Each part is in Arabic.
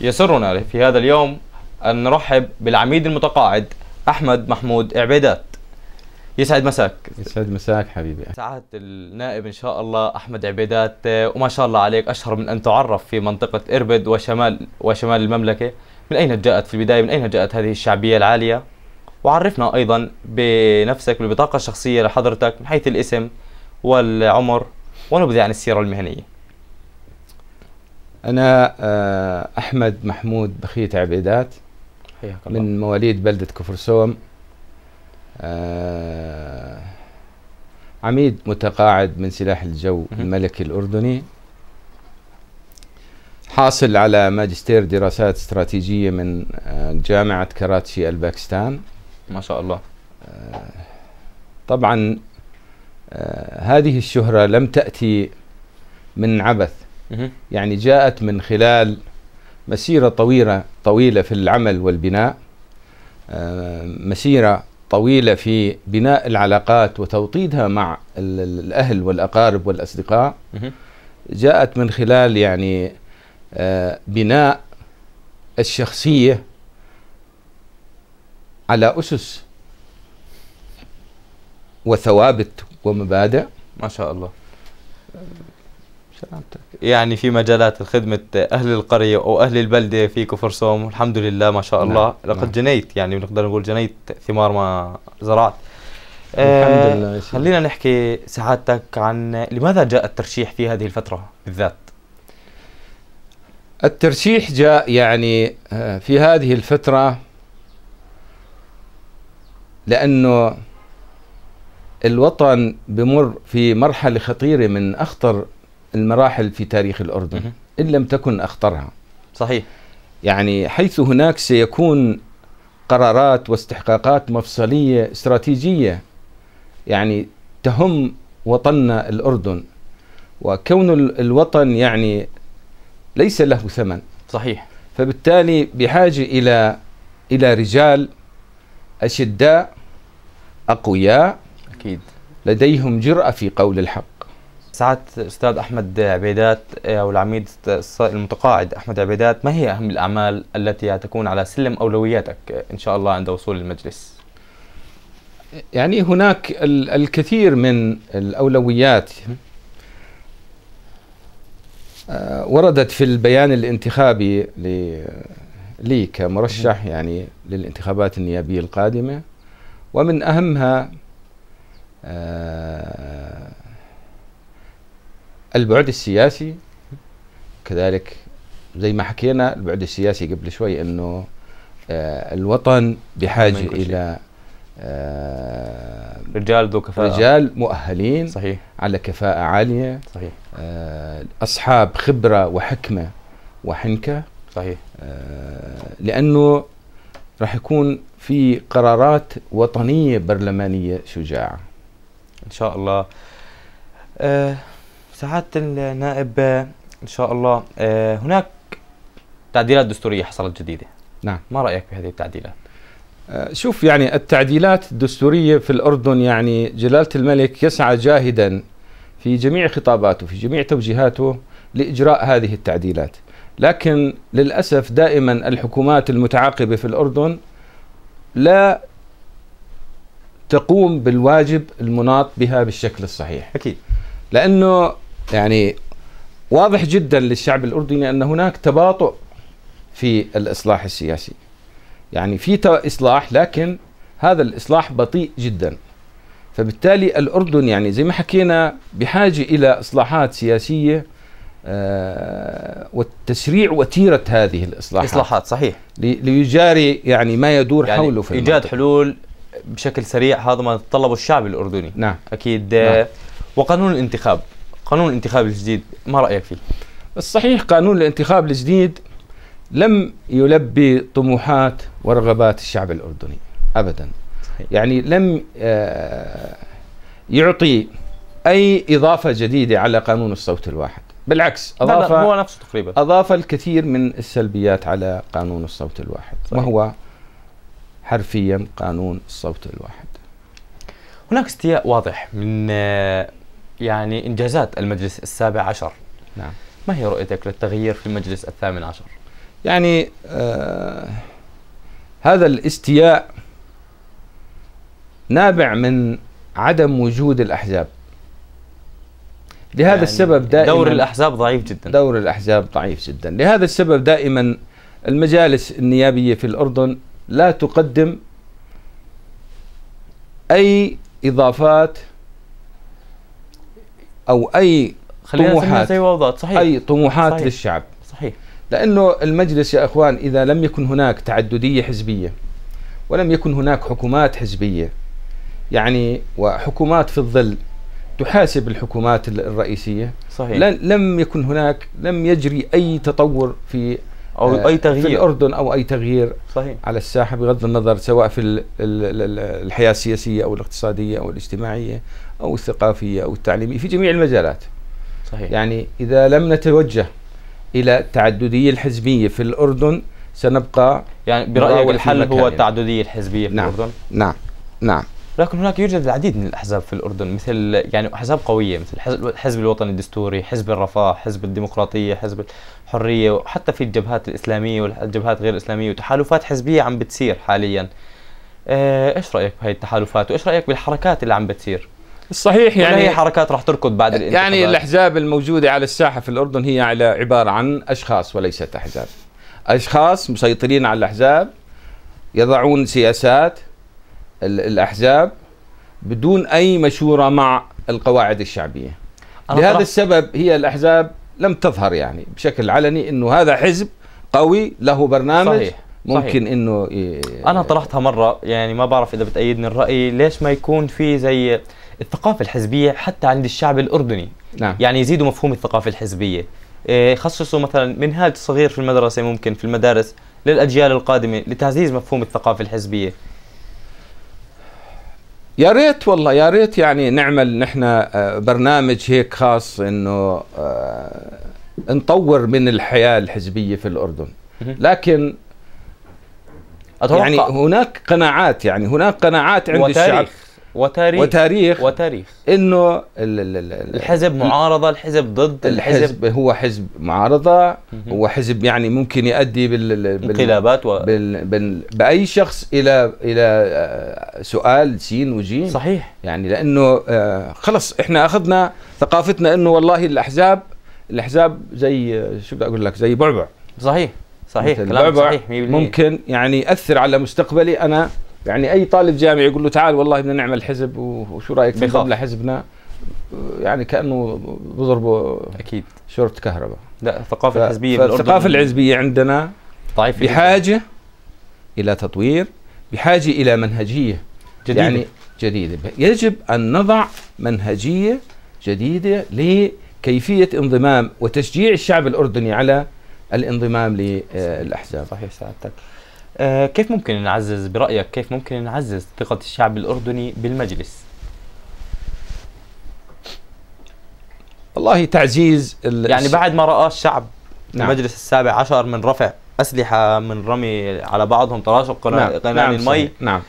يسرنا في هذا اليوم أن نرحب بالعميد المتقاعد أحمد محمود عبيدات يسعد مساك يسعد مساك حبيبي سعادة النائب إن شاء الله أحمد عبيدات وما شاء الله عليك أشهر من أن تعرف في منطقة إربد وشمال وشمال المملكة من أين جاءت في البداية من أين جاءت هذه الشعبية العالية وعرفنا أيضا بنفسك بالبطاقة الشخصية لحضرتك من حيث الاسم والعمر ونبذة عن السيرة المهنية أنا آه، أحمد محمود بخيت عبيدات حياك الله من مواليد بلدة كفرسوم آه عميد متقاعد من سلاح الجو الملكي الأردني حاصل على ماجستير دراسات استراتيجية من آه، جامعة كراتشي الباكستان ما شاء الله آه، طبعا هذه الشهرة لم تأتي من عبث يعني جاءت من خلال مسيرة طويلة طويلة في العمل والبناء آه، مسيرة طويلة في بناء العلاقات وتوطيدها مع الأهل والأقارب والأصدقاء جاءت من خلال يعني آه، بناء الشخصية على أسس وثوابت ومبادئ ما شاء الله سلامتك يعني في مجالات خدمة أهل القرية أو أهل البلدة في كفر سوم الحمد لله ما شاء الله نعم. لقد نعم. جنيت يعني بنقدر نقول جنيت ثمار ما زرعت الحمد آه، لله يا خلينا نحكي سعادتك عن لماذا جاء الترشيح في هذه الفترة بالذات الترشيح جاء يعني آه، في هذه الفترة لأنه الوطن بمر في مرحلة خطيرة من أخطر المراحل في تاريخ الأردن إن لم تكن أخطرها صحيح يعني حيث هناك سيكون قرارات واستحقاقات مفصلية استراتيجية يعني تهم وطننا الأردن وكون الوطن يعني ليس له ثمن صحيح فبالتالي بحاجة إلى إلى رجال أشداء أقوياء أكيد لديهم جرأة في قول الحق سعادة الأستاذ أحمد عبيدات أو آه، العميد المتقاعد أحمد عبيدات ما هي أهم الأعمال التي تكون على سلم أولوياتك آه، إن شاء الله عند وصول المجلس؟ يعني هناك الكثير من الأولويات آه، وردت في البيان الانتخابي لي كمرشح يعني للانتخابات النيابية القادمة ومن أهمها البعد السياسي كذلك زي ما حكينا البعد السياسي قبل شوي انه آه الوطن بحاجه الى آه رجال ذو كفاءة رجال مؤهلين صحيح على كفاءة عالية صحيح آه أصحاب خبرة وحكمة وحنكة صحيح آه لأنه راح يكون في قرارات وطنية برلمانية شجاعة إن شاء الله آه سعادة النائب إن شاء الله آه، هناك تعديلات دستورية حصلت جديدة نعم ما رأيك بهذه التعديلات؟ آه، شوف يعني التعديلات الدستورية في الأردن يعني جلالة الملك يسعى جاهدا في جميع خطاباته في جميع توجيهاته لإجراء هذه التعديلات لكن للأسف دائما الحكومات المتعاقبة في الأردن لا تقوم بالواجب المناط بها بالشكل الصحيح أكيد لأنه يعني واضح جدا للشعب الأردني أن هناك تباطؤ في الإصلاح السياسي يعني في إصلاح لكن هذا الإصلاح بطيء جدا فبالتالي الأردن يعني زي ما حكينا بحاجة إلى إصلاحات سياسية آه، والتسريع وتسريع وتيرة هذه الإصلاحات إصلاحات صحيح ليجاري يعني ما يدور يعني حوله في إيجاد المنطقة. حلول بشكل سريع هذا ما يتطلبه الشعب الأردني نعم أكيد نعم. آه، وقانون الانتخاب قانون الانتخاب الجديد ما رايك فيه الصحيح قانون الانتخاب الجديد لم يلبي طموحات ورغبات الشعب الاردني ابدا صحيح. يعني لم آه، يعطي اي اضافه جديده على قانون الصوت الواحد بالعكس اضاف لا لا هو نفسه تقريبا اضاف الكثير من السلبيات على قانون الصوت الواحد صحيح. وهو حرفيا قانون الصوت الواحد هناك استياء واضح من آه، يعني إنجازات المجلس السابع عشر نعم ما هي رؤيتك للتغيير في المجلس الثامن عشر؟ يعني آه هذا الاستياء نابع من عدم وجود الأحزاب لهذا يعني السبب دائما دور الأحزاب ضعيف جدا دور الأحزاب ضعيف جدا لهذا السبب دائما المجالس النيابية في الأردن لا تقدم أي إضافات او اي طموحات زي ووضعت. صحيح اي طموحات صحيح. للشعب صحيح لانه المجلس يا اخوان اذا لم يكن هناك تعدديه حزبيه ولم يكن هناك حكومات حزبيه يعني وحكومات في الظل تحاسب الحكومات الرئيسيه صحيح لم يكن هناك لم يجري اي تطور في او آه، اي تغيير في الاردن او اي تغيير صحيح على الساحه بغض النظر سواء في الحياه السياسيه او الاقتصاديه او الاجتماعيه او الثقافيه او التعليميه في جميع المجالات صحيح يعني اذا لم نتوجه الى التعدديه الحزبيه في الاردن سنبقى يعني برايك الحل هو التعدديه الحزبيه في نعم الاردن نعم نعم لكن هناك يوجد العديد من الأحزاب في الأردن مثل يعني أحزاب قوية مثل الحزب الوطني الدستوري حزب الرفاه حزب الديمقراطية حزب الحرية وحتى في الجبهات الإسلامية والجبهات غير الإسلامية وتحالفات حزبية عم بتصير حاليا آه، ايش رايك بهي التحالفات وايش رايك بالحركات اللي عم بتصير صحيح يعني هي حركات راح تركض بعد يعني الانتخابات يعني الاحزاب الموجوده على الساحه في الاردن هي على عباره عن اشخاص وليست احزاب اشخاص مسيطرين على الاحزاب يضعون سياسات الأحزاب بدون أي مشورة مع القواعد الشعبية لهذا السبب هي الأحزاب لم تظهر يعني بشكل علني أنه هذا حزب قوي له برنامج صحيح. ممكن صحيح. انه إيه انا طرحتها مره يعني ما بعرف اذا بتأيدني الراي ليش ما يكون في زي الثقافه الحزبيه حتى عند الشعب الاردني نعم. يعني يزيدوا مفهوم الثقافه الحزبيه إيه، خصصوا مثلا منهاج صغير في المدرسه ممكن في المدارس للاجيال القادمه لتعزيز مفهوم الثقافه الحزبيه يا ريت والله يا ريت يعني نعمل نحن آه، برنامج هيك خاص انه آه، نطور من الحياه الحزبيه في الاردن لكن أتوقع. يعني هناك قناعات يعني هناك قناعات عند الشعب وتاريخ وتاريخ وتاريخ انه الحزب معارضه الحزب ضد الحزب, الحزب هو حزب معارضه هو حزب يعني ممكن يؤدي بالانقلابات و... بال بال باي شخص الى الى آه، سؤال سين وجيم صحيح يعني لانه آه، خلص احنا اخذنا ثقافتنا انه والله الاحزاب الاحزاب زي آه، شو بدي اقول لك زي بعبع صحيح صحيح كلام صحيح ممكن يعني ياثر على مستقبلي انا يعني اي طالب جامعي يقول له تعال والله بدنا نعمل حزب وشو رايك تنضم لحزبنا يعني كانه بضربه اكيد شرط كهرباء لا الثقافه الحزبيه الثقافه الحزبيه عندنا ضعيفه بحاجه جدا. الى تطوير بحاجه الى منهجيه جديدة. يعني جديده يجب ان نضع منهجيه جديده لكيفيه انضمام وتشجيع الشعب الاردني على الانضمام للاحزاب صحيح سعادتك آه، كيف ممكن نعزز برأيك كيف ممكن نعزز ثقة الشعب الأردني بالمجلس؟ والله تعزيز يعني بعد ما رأى الشعب نعم. المجلس السابع عشر من رفع أسلحة من رمي على بعضهم تراشق قناني نعم. نعم. المي نعم.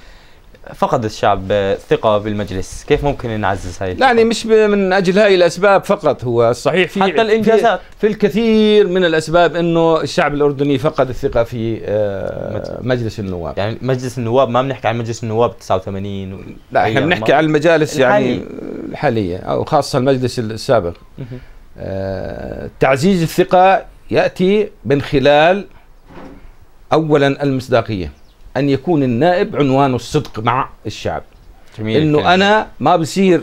فقد الشعب الثقة بالمجلس كيف ممكن نعزز هاي يعني مش من أجل هاي الأسباب فقط هو الصحيح في حتى الإنجازات في, في الكثير من الأسباب أنه الشعب الأردني فقد الثقة في آه، مجلس النواب يعني مجلس النواب ما بنحكي عن مجلس النواب 89 لا احنا بنحكي عن المجالس يعني الحالي. يعني الحالية أو خاصة المجلس السابق آه، تعزيز الثقة يأتي من خلال أولا المصداقية ان يكون النائب عنوانه الصدق مع الشعب جميل انه كان. انا ما بصير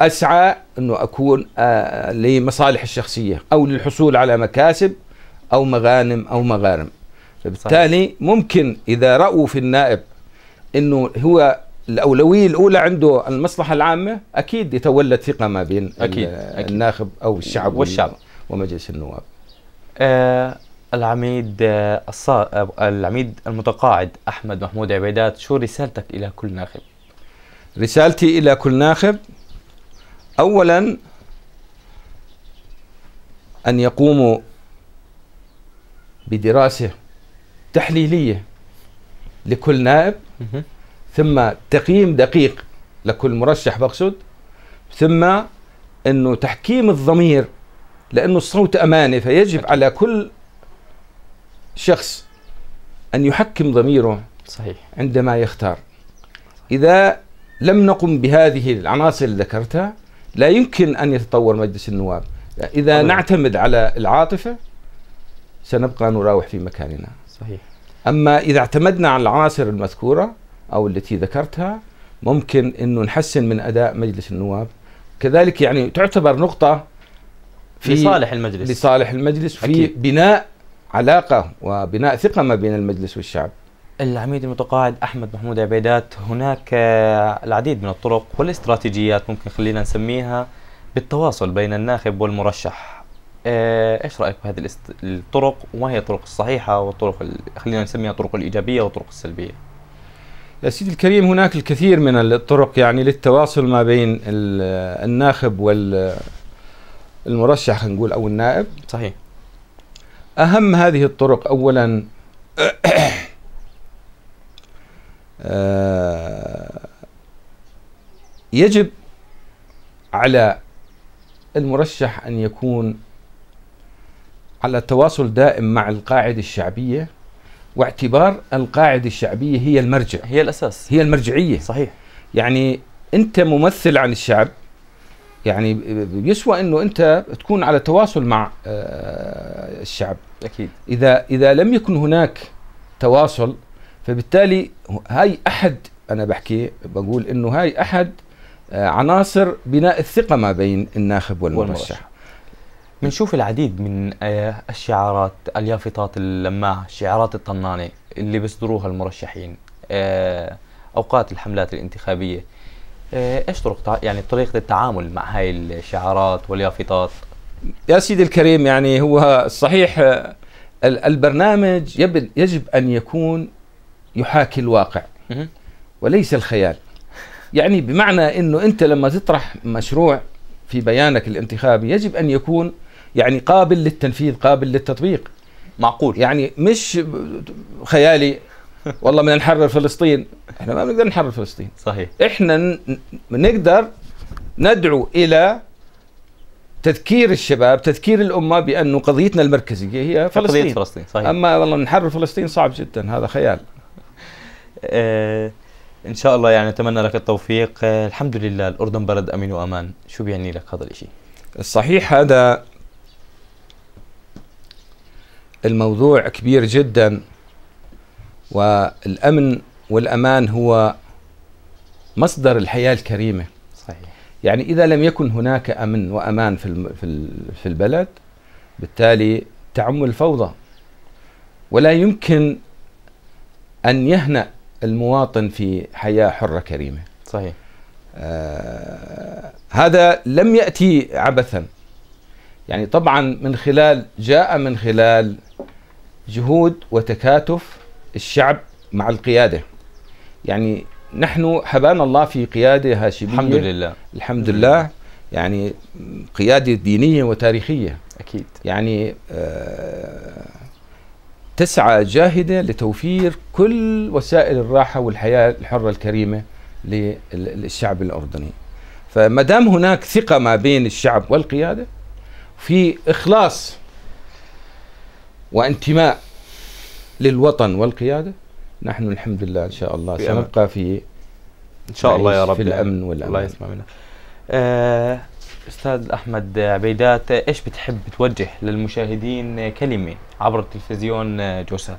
اسعى انه اكون آه لمصالح الشخصيه او للحصول على مكاسب او مغانم او مغارم فبالتالي ممكن اذا راوا في النائب انه هو الاولويه الاولى عنده المصلحه العامه اكيد يتولى ثقه ما بين أكيد. أكيد. الناخب او الشعب والشعب ومجلس النواب آه العميد آه، الص... آه، العميد المتقاعد أحمد محمود عبيدات شو رسالتك إلى كل ناخب؟ رسالتي إلى كل ناخب أولا أن يقوموا بدراسة تحليلية لكل نائب ثم تقييم دقيق لكل مرشح بقصد ثم أنه تحكيم الضمير لأنه الصوت أمانة فيجب على كل شخص أن يحكم ضميره صحيح عندما يختار إذا لم نقم بهذه العناصر اللي ذكرتها لا يمكن أن يتطور مجلس النواب إذا طبعا. نعتمد على العاطفة سنبقى نراوح في مكاننا صحيح أما إذا اعتمدنا على العناصر المذكورة أو التي ذكرتها ممكن أنه نحسن من أداء مجلس النواب كذلك يعني تعتبر نقطة في لصالح المجلس لصالح المجلس في أكيد. بناء علاقه وبناء ثقه ما بين المجلس والشعب. العميد المتقاعد احمد محمود عبيدات هناك آه، العديد من الطرق والاستراتيجيات ممكن خلينا نسميها بالتواصل بين الناخب والمرشح. آه، ايش رايك بهذه الطرق وما هي الطرق الصحيحه والطرق خلينا نسميها الطرق الايجابيه والطرق السلبيه؟ يا سيدي الكريم هناك الكثير من الطرق يعني للتواصل ما بين الناخب والمرشح نقول او النائب صحيح أهم هذه الطرق أولا آه، يجب على المرشح أن يكون على تواصل دائم مع القاعدة الشعبية واعتبار القاعدة الشعبية هي المرجع هي الأساس هي المرجعية صحيح يعني أنت ممثل عن الشعب يعني يسوى انه انت تكون على تواصل مع آه، الشعب اكيد اذا اذا لم يكن هناك تواصل فبالتالي هاي احد انا بحكي بقول انه هاي احد آه، عناصر بناء الثقه ما بين الناخب والمرشح بنشوف العديد من آه، الشعارات اليافطات اللماعه الشعارات الطنانه اللي بيصدروها المرشحين اوقات الحملات الانتخابيه ايش طرق يعني طريقه التعامل مع هاي الشعارات واليافطات يا سيدي الكريم يعني هو صحيح البرنامج يجب ان يكون يحاكي الواقع وليس الخيال يعني بمعنى انه انت لما تطرح مشروع في بيانك الانتخابي يجب ان يكون يعني قابل للتنفيذ قابل للتطبيق معقول يعني مش خيالي والله بدنا نحرر فلسطين احنا ما بنقدر نحرر فلسطين صحيح احنا نقدر ندعو الى تذكير الشباب تذكير الامه بانه قضيتنا المركزيه هي فلسطين قضيه فلسطين صحيح اما والله نحرر فلسطين صعب جدا هذا خيال آه، ان شاء الله يعني نتمنى لك التوفيق آه، الحمد لله الاردن بلد امين وامان شو بيعني لك هذا الشيء الصحيح هذا الموضوع كبير جدا والامن والامان هو مصدر الحياه الكريمه صحيح يعني اذا لم يكن هناك امن وامان في في البلد بالتالي تعم الفوضى ولا يمكن ان يهنأ المواطن في حياه حره كريمه صحيح آه هذا لم ياتي عبثا يعني طبعا من خلال جاء من خلال جهود وتكاتف الشعب مع القيادة يعني نحن حبانا الله في قيادة هاشمية الحمد لله الحمد لله يعني قيادة دينية وتاريخية أكيد يعني آه، تسعى جاهدة لتوفير كل وسائل الراحة والحياة الحرة الكريمة للشعب الأردني فما دام هناك ثقة ما بين الشعب والقيادة في إخلاص وانتماء للوطن والقيادة نحن الحمد لله إن شاء الله سنبقى في إن شاء الله يا رب في الأمن والأمان الله يسمع منا آه، أستاذ أحمد عبيدات إيش بتحب توجه للمشاهدين كلمة عبر التلفزيون جوسات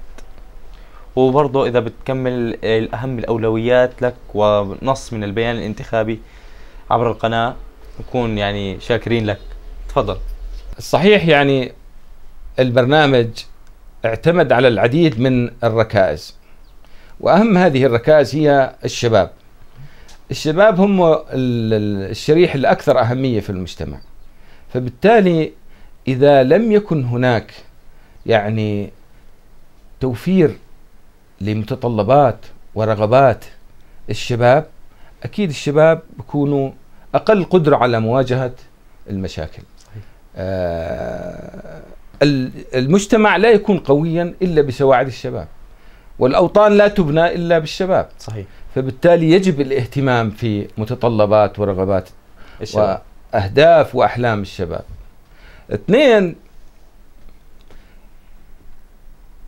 وبرضه إذا بتكمل الأهم الأولويات لك ونص من البيان الانتخابي عبر القناة نكون يعني شاكرين لك تفضل صحيح يعني البرنامج اعتمد على العديد من الركائز واهم هذه الركائز هي الشباب الشباب هم الشريح الاكثر اهميه في المجتمع فبالتالي اذا لم يكن هناك يعني توفير لمتطلبات ورغبات الشباب اكيد الشباب بيكونوا اقل قدره على مواجهه المشاكل آه المجتمع لا يكون قويا الا بسواعد الشباب والاوطان لا تبنى الا بالشباب صحيح فبالتالي يجب الاهتمام في متطلبات ورغبات الشباب. واهداف واحلام الشباب اثنين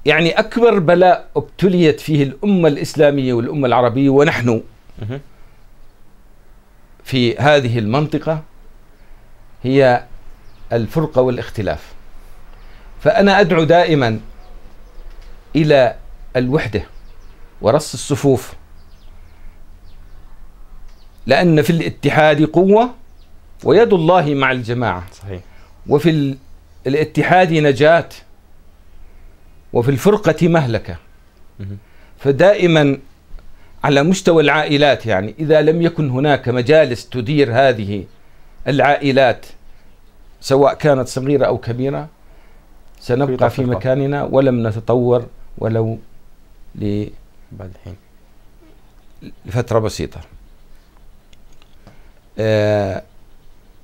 يعني اكبر بلاء ابتليت فيه الامه الاسلاميه والامه العربيه ونحن في هذه المنطقه هي الفرقه والاختلاف فأنا أدعو دائما إلى الوحدة ورص الصفوف لأن في الاتحاد قوة ويد الله مع الجماعة صحيح وفي الاتحاد نجاة وفي الفرقة مهلكة فدائما على مستوى العائلات يعني إذا لم يكن هناك مجالس تدير هذه العائلات سواء كانت صغيرة أو كبيرة سنبقى في, مكاننا ولم نتطور ولو ل بعد حين لفترة بسيطة آه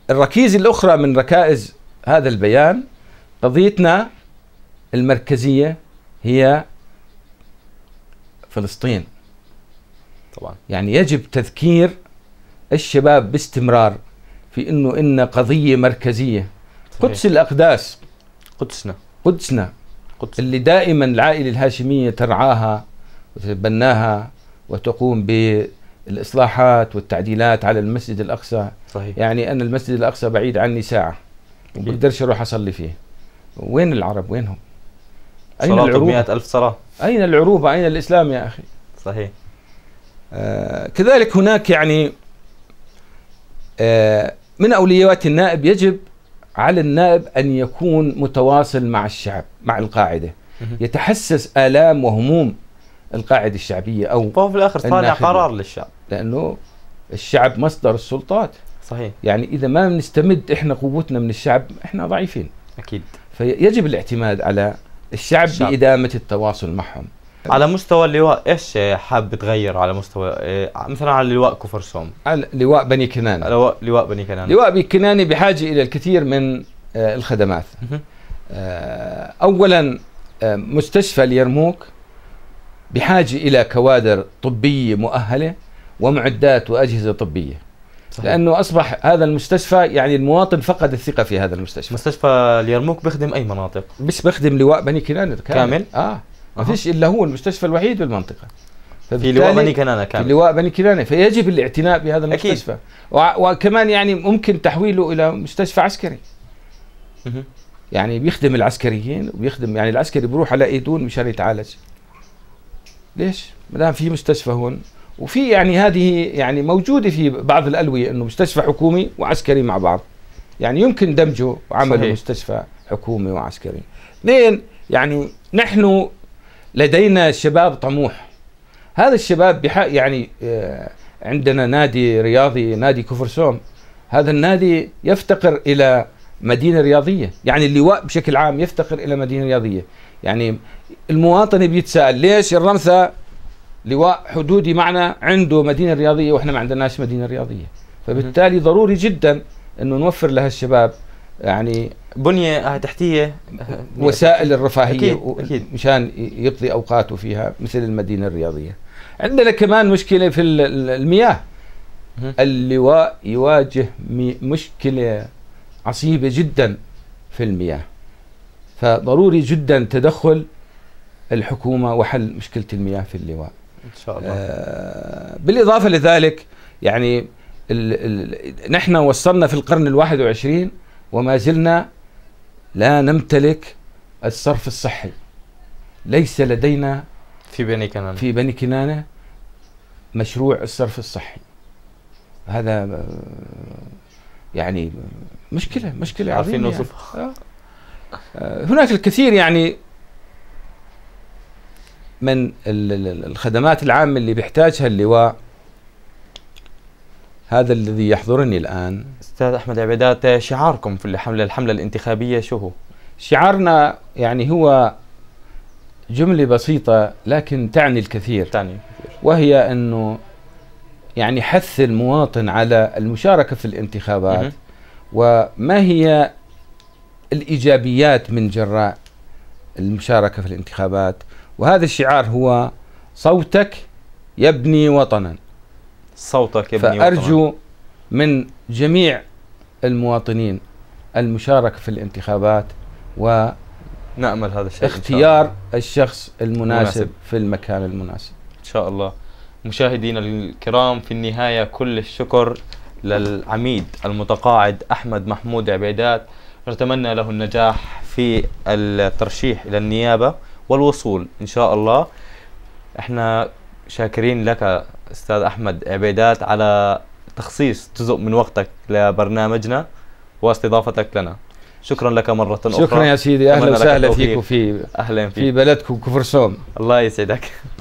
الركيزة الأخرى من ركائز هذا البيان قضيتنا المركزية هي فلسطين طبعا يعني يجب تذكير الشباب باستمرار في انه ان قضيه مركزيه صحيح. قدس الاقداس قدسنا قدسنا قدس. اللي دائما العائله الهاشميه ترعاها وتتبناها وتقوم بالاصلاحات والتعديلات على المسجد الاقصى صحيح. يعني انا المسجد الاقصى بعيد عني ساعه بقدرش اروح اصلي فيه وين العرب وينهم اين العروبه ألف صلاه اين العروبه اين الاسلام يا اخي صحيح آه كذلك هناك يعني آه من اولويات النائب يجب على النائب أن يكون متواصل مع الشعب مع القاعدة يتحسس آلام وهموم القاعدة الشعبية أو فهو طيب، في الآخر صانع قرار للشعب لأنه الشعب مصدر السلطات صحيح يعني إذا ما بنستمد إحنا قوتنا من الشعب إحنا ضعيفين أكيد فيجب الاعتماد على الشعب, الشعب. بإدامة التواصل معهم على مستوى اللواء ايش حاب تغير على مستوى إيه، مثلا على اللواء كفر سوم لواء بني كنان لواء لواء بني كنان لواء بني كنان بحاجه الى الكثير من آه، الخدمات آه، اولا آه، مستشفى اليرموك بحاجه الى كوادر طبيه مؤهله ومعدات واجهزه طبيه صحيح. لانه اصبح هذا المستشفى يعني المواطن فقد الثقه في هذا المستشفى مستشفى اليرموك بيخدم اي مناطق مش بيخدم لواء بني كنان كامل, كامل. اه ما فيش الا هو المستشفى الوحيد بالمنطقه في لواء بني كنانه كان في لواء بني كنانه فيجب الاعتناء بهذا المستشفى أكيد. وكمان يعني ممكن تحويله الى مستشفى عسكري يعني بيخدم العسكريين وبيخدم يعني العسكري بيروح على ايدون مشان يتعالج ليش؟ ما دام في مستشفى هون وفي يعني هذه يعني موجوده في بعض الالويه انه مستشفى حكومي وعسكري مع بعض يعني يمكن دمجه وعمله مستشفى حكومي وعسكري اثنين يعني نحن لدينا شباب طموح هذا الشباب بحق يعني آه، عندنا نادي رياضي نادي كفرسوم هذا النادي يفتقر الى مدينه رياضيه يعني اللواء بشكل عام يفتقر الى مدينه رياضيه يعني المواطن بيتساءل ليش الرمثة لواء حدودي معنا عنده مدينه رياضيه واحنا ما عندناش مدينه رياضيه فبالتالي ضروري جدا انه نوفر لهالشباب يعني بنيه آه، تحتيه آه، وسائل الرفاهيه أكيد أكيد مشان يقضي اوقاته فيها مثل المدينه الرياضيه. عندنا كمان مشكله في المياه اللواء يواجه مشكله عصيبه جدا في المياه. فضروري جدا تدخل الحكومه وحل مشكله المياه في اللواء. ان شاء الله. آه بالاضافه لذلك يعني الـ الـ نحن وصلنا في القرن الواحد 21 وما زلنا لا نمتلك الصرف الصحي ليس لدينا في بني كنانة في بني كنانة مشروع الصرف الصحي هذا يعني مشكلة مشكلة عارفين نوصفها يعني. آه. آه، هناك الكثير يعني من الخدمات العامة اللي بيحتاجها اللواء هذا الذي يحضرني الآن أستاذ أحمد عبيدات شعاركم في الحملة الحملة الانتخابية شو هو؟ شعارنا يعني هو جملة بسيطة لكن تعني الكثير تعني الكثير وهي أنه يعني حث المواطن على المشاركة في الانتخابات وما هي الإيجابيات من جراء المشاركة في الانتخابات وهذا الشعار هو صوتك يبني وطنا صوتك يا فأرجو من جميع المواطنين المشاركة في الانتخابات و نأمل هذا الشيء اختيار الشخص المناسب مناسب. في المكان المناسب إن شاء الله مشاهدينا الكرام في النهاية كل الشكر للعميد المتقاعد أحمد محمود عبيدات نتمنى له النجاح في الترشيح إلى النيابة والوصول إن شاء الله احنا شاكرين لك استاذ احمد عبيدات على تخصيص جزء من وقتك لبرنامجنا واستضافتك لنا شكرا لك مرة شكرا أخرى شكرا يا سيدي أهلا وسهلا فيك وفي أهلا فيك. في بلدكم كفرسوم الله يسعدك